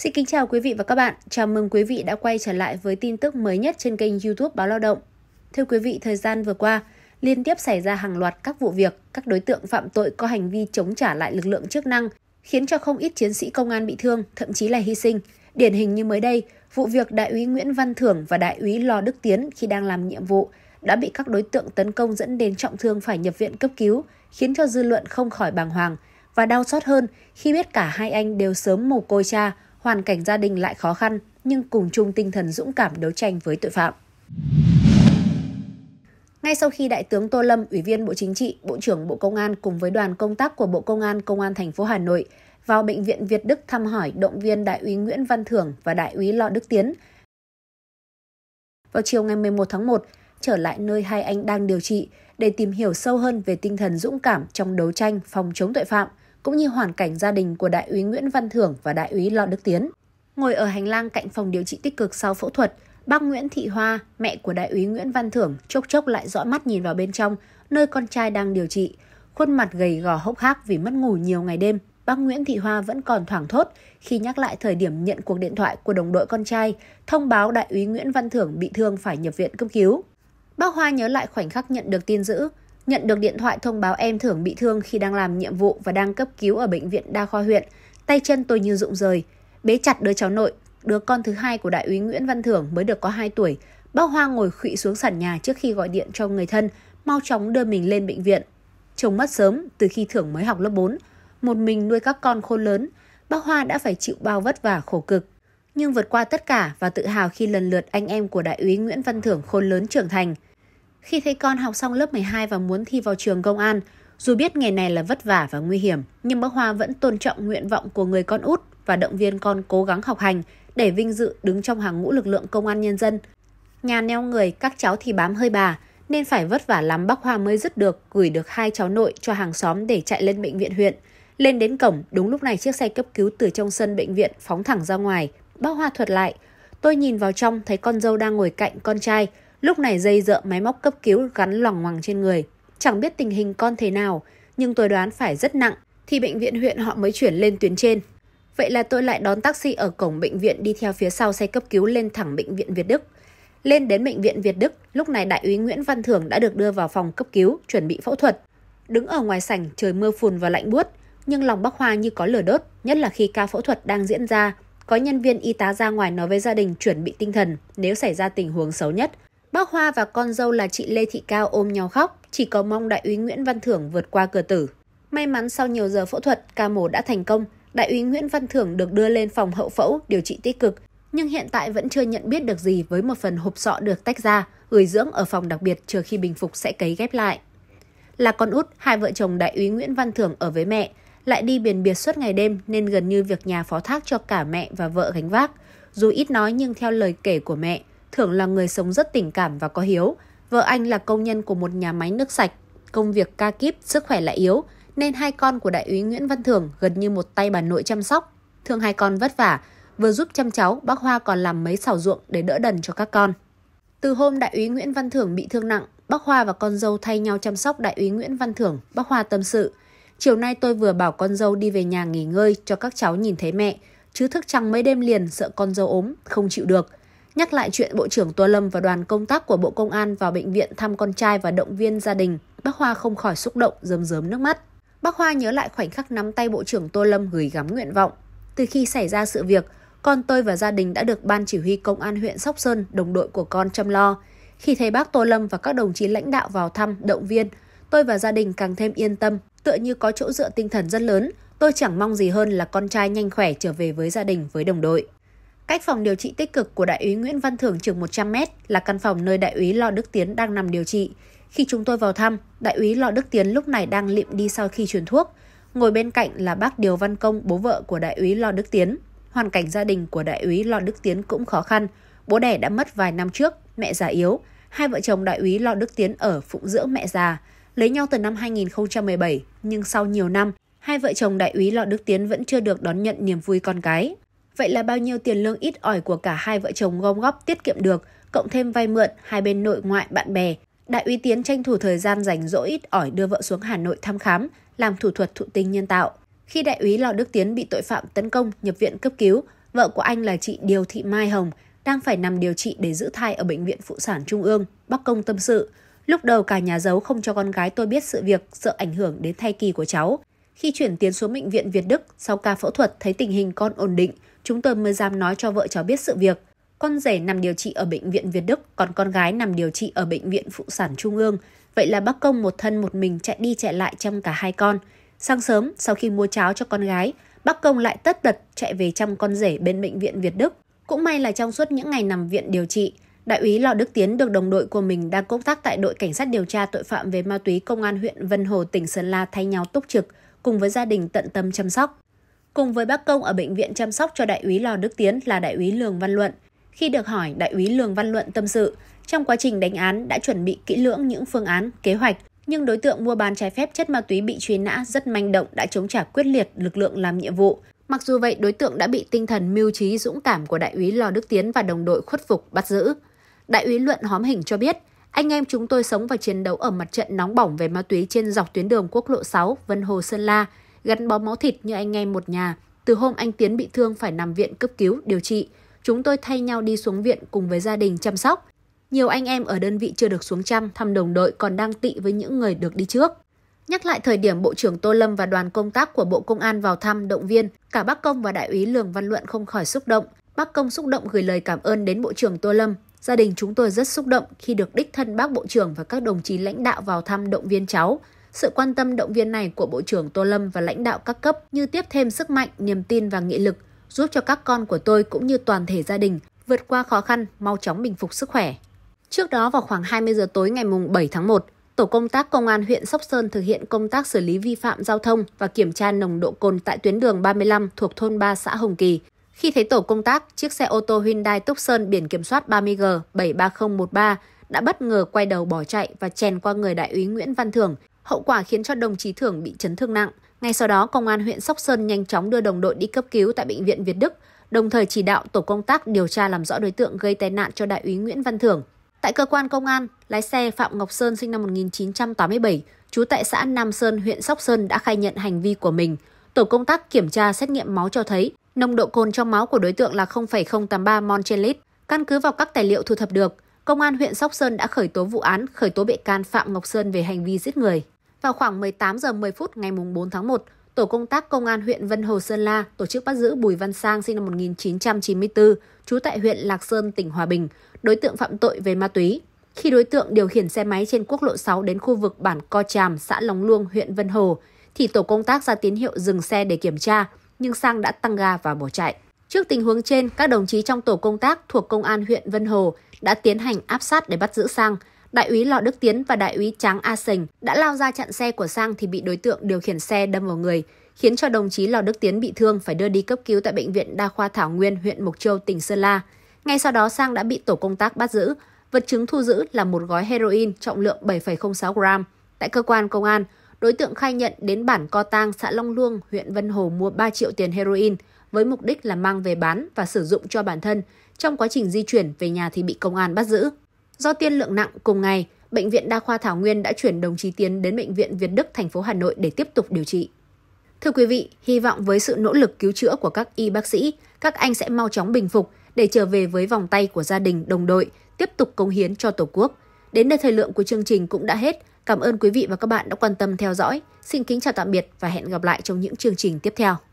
Xin kính chào quý vị và các bạn. Chào mừng quý vị đã quay trở lại với tin tức mới nhất trên kênh YouTube Báo Lao động. Thưa quý vị, thời gian vừa qua, liên tiếp xảy ra hàng loạt các vụ việc các đối tượng phạm tội có hành vi chống trả lại lực lượng chức năng, khiến cho không ít chiến sĩ công an bị thương, thậm chí là hy sinh. Điển hình như mới đây, vụ việc đại úy Nguyễn Văn Thưởng và đại úy Lò Đức Tiến khi đang làm nhiệm vụ đã bị các đối tượng tấn công dẫn đến trọng thương phải nhập viện cấp cứu, khiến cho dư luận không khỏi bàng hoàng và đau xót hơn khi biết cả hai anh đều sớm mồ côi cha hoàn cảnh gia đình lại khó khăn nhưng cùng chung tinh thần dũng cảm đấu tranh với tội phạm. Ngay sau khi Đại tướng Tô Lâm, Ủy viên Bộ Chính trị, Bộ trưởng Bộ Công an cùng với đoàn công tác của Bộ Công an, Công an thành phố Hà Nội vào bệnh viện Việt Đức thăm hỏi động viên Đại úy Nguyễn Văn Thưởng và Đại úy Lò Đức Tiến. Vào chiều ngày 11 tháng 1, trở lại nơi hai anh đang điều trị để tìm hiểu sâu hơn về tinh thần dũng cảm trong đấu tranh phòng chống tội phạm – cũng như hoàn cảnh gia đình của đại úy Nguyễn Văn Thưởng và đại úy Lò Đức Tiến. Ngồi ở hành lang cạnh phòng điều trị tích cực sau phẫu thuật, bác Nguyễn Thị Hoa, mẹ của đại úy Nguyễn Văn Thưởng, chốc chốc lại dõi mắt nhìn vào bên trong, nơi con trai đang điều trị. Khuôn mặt gầy gò hốc hác vì mất ngủ nhiều ngày đêm, bác Nguyễn Thị Hoa vẫn còn thoảng thốt khi nhắc lại thời điểm nhận cuộc điện thoại của đồng đội con trai thông báo đại úy Nguyễn Văn Thưởng bị thương phải nhập viện cấp cứu. Bác Hoa nhớ lại khoảnh khắc nhận được tin dữ, Nhận được điện thoại thông báo em thưởng bị thương khi đang làm nhiệm vụ và đang cấp cứu ở bệnh viện đa khoa huyện, tay chân tôi như rụng rời, bế chặt đứa cháu nội, đứa con thứ hai của đại úy Nguyễn Văn Thưởng mới được có 2 tuổi. Bác Hoa ngồi khụy xuống sàn nhà trước khi gọi điện cho người thân, mau chóng đưa mình lên bệnh viện. Chồng mất sớm từ khi Thưởng mới học lớp 4, một mình nuôi các con khôn lớn, bác Hoa đã phải chịu bao vất vả khổ cực. Nhưng vượt qua tất cả và tự hào khi lần lượt anh em của đại úy Nguyễn Văn Thưởng khôn lớn trưởng thành – khi thấy con học xong lớp 12 và muốn thi vào trường công an, dù biết nghề này là vất vả và nguy hiểm, nhưng bác Hoa vẫn tôn trọng nguyện vọng của người con út và động viên con cố gắng học hành để vinh dự đứng trong hàng ngũ lực lượng công an nhân dân. Nhà neo người, các cháu thì bám hơi bà, nên phải vất vả lắm bác Hoa mới dứt được gửi được hai cháu nội cho hàng xóm để chạy lên bệnh viện huyện. Lên đến cổng, đúng lúc này chiếc xe cấp cứu từ trong sân bệnh viện phóng thẳng ra ngoài. Bác Hoa thuật lại, tôi nhìn vào trong thấy con dâu đang ngồi cạnh con trai, Lúc này dây dợ máy móc cấp cứu gắn loằng ngoằng trên người. Chẳng biết tình hình con thế nào, nhưng tôi đoán phải rất nặng, thì bệnh viện huyện họ mới chuyển lên tuyến trên. Vậy là tôi lại đón taxi ở cổng bệnh viện đi theo phía sau xe cấp cứu lên thẳng bệnh viện Việt Đức. Lên đến bệnh viện Việt Đức, lúc này đại úy Nguyễn Văn Thường đã được đưa vào phòng cấp cứu, chuẩn bị phẫu thuật. Đứng ở ngoài sảnh, trời mưa phùn và lạnh buốt, nhưng lòng bắc Hoa như có lửa đốt, nhất là khi ca phẫu thuật đang diễn ra. Có nhân viên y tá ra ngoài nói với gia đình chuẩn bị tinh thần nếu xảy ra tình huống xấu nhất – Bác Hoa và con dâu là chị Lê Thị Cao ôm nhau khóc, chỉ có mong đại úy Nguyễn Văn Thưởng vượt qua cửa tử. May mắn sau nhiều giờ phẫu thuật, ca mổ đã thành công, đại úy Nguyễn Văn Thưởng được đưa lên phòng hậu phẫu điều trị tích cực, nhưng hiện tại vẫn chưa nhận biết được gì với một phần hộp sọ được tách ra, gửi dưỡng ở phòng đặc biệt chờ khi bình phục sẽ cấy ghép lại. Là con út, hai vợ chồng đại úy Nguyễn Văn Thưởng ở với mẹ, lại đi biển biệt suốt ngày đêm nên gần như việc nhà phó thác cho cả mẹ và vợ gánh vác. Dù ít nói nhưng theo lời kể của mẹ, Thường là người sống rất tình cảm và có hiếu. Vợ anh là công nhân của một nhà máy nước sạch. Công việc ca kíp, sức khỏe lại yếu, nên hai con của đại úy Nguyễn Văn Thường gần như một tay bà nội chăm sóc. Thường hai con vất vả, vừa giúp chăm cháu, bác Hoa còn làm mấy xào ruộng để đỡ đần cho các con. Từ hôm đại úy Nguyễn Văn Thưởng bị thương nặng, bác Hoa và con dâu thay nhau chăm sóc đại úy Nguyễn Văn Thưởng, bác Hoa tâm sự. Chiều nay tôi vừa bảo con dâu đi về nhà nghỉ ngơi cho các cháu nhìn thấy mẹ, chứ thức trăng mấy đêm liền sợ con dâu ốm, không chịu được nhắc lại chuyện Bộ trưởng Tô Lâm và đoàn công tác của Bộ Công an vào bệnh viện thăm con trai và động viên gia đình, bác Hoa không khỏi xúc động, rơm rớm nước mắt. Bác Hoa nhớ lại khoảnh khắc nắm tay Bộ trưởng Tô Lâm gửi gắm nguyện vọng. Từ khi xảy ra sự việc, con tôi và gia đình đã được Ban Chỉ huy Công an huyện Sóc Sơn, đồng đội của con chăm lo. Khi thấy bác Tô Lâm và các đồng chí lãnh đạo vào thăm, động viên, tôi và gia đình càng thêm yên tâm, tựa như có chỗ dựa tinh thần rất lớn. Tôi chẳng mong gì hơn là con trai nhanh khỏe trở về với gia đình, với đồng đội. Cách phòng điều trị tích cực của đại úy Nguyễn Văn Thưởng chừng 100m là căn phòng nơi đại úy Lò Đức Tiến đang nằm điều trị. Khi chúng tôi vào thăm, đại úy Lò Đức Tiến lúc này đang liệm đi sau khi truyền thuốc. Ngồi bên cạnh là bác Điều Văn Công, bố vợ của đại úy Lò Đức Tiến. Hoàn cảnh gia đình của đại úy Lò Đức Tiến cũng khó khăn. Bố đẻ đã mất vài năm trước, mẹ già yếu. Hai vợ chồng đại úy Lò Đức Tiến ở phụng dưỡng mẹ già. Lấy nhau từ năm 2017, nhưng sau nhiều năm, hai vợ chồng đại úy Lò Đức Tiến vẫn chưa được đón nhận niềm vui con cái. Vậy là bao nhiêu tiền lương ít ỏi của cả hai vợ chồng gom góp tiết kiệm được, cộng thêm vay mượn, hai bên nội ngoại bạn bè. Đại úy Tiến tranh thủ thời gian rảnh rỗi ít ỏi đưa vợ xuống Hà Nội thăm khám, làm thủ thuật thụ tinh nhân tạo. Khi đại úy Lò Đức Tiến bị tội phạm tấn công nhập viện cấp cứu, vợ của anh là chị Điều Thị Mai Hồng đang phải nằm điều trị để giữ thai ở Bệnh viện Phụ sản Trung ương, Bắc Công tâm sự. Lúc đầu cả nhà giấu không cho con gái tôi biết sự việc, sợ ảnh hưởng đến thai kỳ của cháu. Khi chuyển tiến xuống bệnh viện Việt Đức, sau ca phẫu thuật thấy tình hình con ổn định, chúng tôi mới dám nói cho vợ cháu biết sự việc. Con rể nằm điều trị ở Bệnh viện Việt Đức, còn con gái nằm điều trị ở Bệnh viện Phụ sản Trung ương. Vậy là bác công một thân một mình chạy đi chạy lại chăm cả hai con. Sáng sớm, sau khi mua cháo cho con gái, bác công lại tất bật chạy về chăm con rể bên Bệnh viện Việt Đức. Cũng may là trong suốt những ngày nằm viện điều trị, Đại úy Lò Đức Tiến được đồng đội của mình đang công tác tại đội cảnh sát điều tra tội phạm về ma túy công an huyện Vân Hồ tỉnh Sơn La thay nhau túc trực cùng với gia đình tận tâm chăm sóc. Cùng với bác Công ở bệnh viện chăm sóc cho đại úy Lò Đức Tiến là đại úy Lường Văn Luận. Khi được hỏi, đại úy Lường Văn Luận tâm sự, trong quá trình đánh án đã chuẩn bị kỹ lưỡng những phương án, kế hoạch, nhưng đối tượng mua bán trái phép chất ma túy bị truy nã rất manh động đã chống trả quyết liệt lực lượng làm nhiệm vụ. Mặc dù vậy, đối tượng đã bị tinh thần mưu trí dũng cảm của đại úy Lò Đức Tiến và đồng đội khuất phục bắt giữ. Đại úy Luận hóm hình cho biết, anh em chúng tôi sống và chiến đấu ở mặt trận nóng bỏng về ma túy trên dọc tuyến đường quốc lộ 6 Vân Hồ Sơn La – gắn bó máu thịt như anh em một nhà. Từ hôm anh Tiến bị thương phải nằm viện cấp cứu, điều trị, chúng tôi thay nhau đi xuống viện cùng với gia đình chăm sóc. Nhiều anh em ở đơn vị chưa được xuống chăm thăm đồng đội còn đang tị với những người được đi trước. Nhắc lại thời điểm Bộ trưởng Tô Lâm và đoàn công tác của Bộ Công an vào thăm động viên, cả Bắc Công và Đại úy Lường Văn Luận không khỏi xúc động. Bắc Công xúc động gửi lời cảm ơn đến Bộ trưởng Tô Lâm. Gia đình chúng tôi rất xúc động khi được đích thân bác Bộ trưởng và các đồng chí lãnh đạo vào thăm động viên cháu. Sự quan tâm động viên này của Bộ trưởng Tô Lâm và lãnh đạo các cấp như tiếp thêm sức mạnh, niềm tin và nghị lực, giúp cho các con của tôi cũng như toàn thể gia đình vượt qua khó khăn, mau chóng bình phục sức khỏe. Trước đó vào khoảng 20 giờ tối ngày 7 tháng 1, Tổ công tác Công an huyện Sóc Sơn thực hiện công tác xử lý vi phạm giao thông và kiểm tra nồng độ cồn tại tuyến đường 35 thuộc thôn 3 xã Hồng Kỳ. Khi thấy tổ công tác, chiếc xe ô tô Hyundai tucson biển kiểm soát 30G 73013 đã bất ngờ quay đầu bỏ chạy và chèn qua người đại úy Nguyễn Văn Thường, Hậu quả khiến cho đồng chí Thưởng bị chấn thương nặng. Ngay sau đó, công an huyện Sóc Sơn nhanh chóng đưa đồng đội đi cấp cứu tại bệnh viện Việt Đức, đồng thời chỉ đạo tổ công tác điều tra làm rõ đối tượng gây tai nạn cho đại úy Nguyễn Văn Thưởng. Tại cơ quan công an, lái xe Phạm Ngọc Sơn sinh năm 1987, trú tại xã Nam Sơn, huyện Sóc Sơn đã khai nhận hành vi của mình. Tổ công tác kiểm tra xét nghiệm máu cho thấy nồng độ cồn trong máu của đối tượng là 0,083 mol trên lít. Căn cứ vào các tài liệu thu thập được, công an huyện Sóc Sơn đã khởi tố vụ án, khởi tố bị can Phạm Ngọc Sơn về hành vi giết người. Vào khoảng 18 giờ 10 phút ngày 4 tháng 1, Tổ công tác Công an huyện Vân Hồ Sơn La tổ chức bắt giữ Bùi Văn Sang sinh năm 1994, trú tại huyện Lạc Sơn, tỉnh Hòa Bình, đối tượng phạm tội về ma túy. Khi đối tượng điều khiển xe máy trên quốc lộ 6 đến khu vực bản Co Tràm, xã Lóng Luông, huyện Vân Hồ, thì tổ công tác ra tín hiệu dừng xe để kiểm tra, nhưng Sang đã tăng ga và bỏ chạy. Trước tình huống trên, các đồng chí trong tổ công tác thuộc Công an huyện Vân Hồ đã tiến hành áp sát để bắt giữ Sang – Đại úy Lò Đức Tiến và đại úy Tráng A Sình đã lao ra chặn xe của Sang thì bị đối tượng điều khiển xe đâm vào người, khiến cho đồng chí Lò Đức Tiến bị thương phải đưa đi cấp cứu tại Bệnh viện Đa khoa Thảo Nguyên, huyện Mộc Châu, tỉnh Sơn La. Ngay sau đó Sang đã bị tổ công tác bắt giữ. Vật chứng thu giữ là một gói heroin trọng lượng 7,06 gram. Tại cơ quan công an, đối tượng khai nhận đến bản Co Tang, xã Long Luông, huyện Vân Hồ mua 3 triệu tiền heroin với mục đích là mang về bán và sử dụng cho bản thân. Trong quá trình di chuyển về nhà thì bị công an bắt giữ. Do tiên lượng nặng cùng ngày, bệnh viện Đa khoa Thảo Nguyên đã chuyển đồng chí Tiến đến bệnh viện Việt Đức thành phố Hà Nội để tiếp tục điều trị. Thưa quý vị, hy vọng với sự nỗ lực cứu chữa của các y bác sĩ, các anh sẽ mau chóng bình phục để trở về với vòng tay của gia đình, đồng đội, tiếp tục cống hiến cho Tổ quốc. Đến đây thời lượng của chương trình cũng đã hết. Cảm ơn quý vị và các bạn đã quan tâm theo dõi. Xin kính chào tạm biệt và hẹn gặp lại trong những chương trình tiếp theo.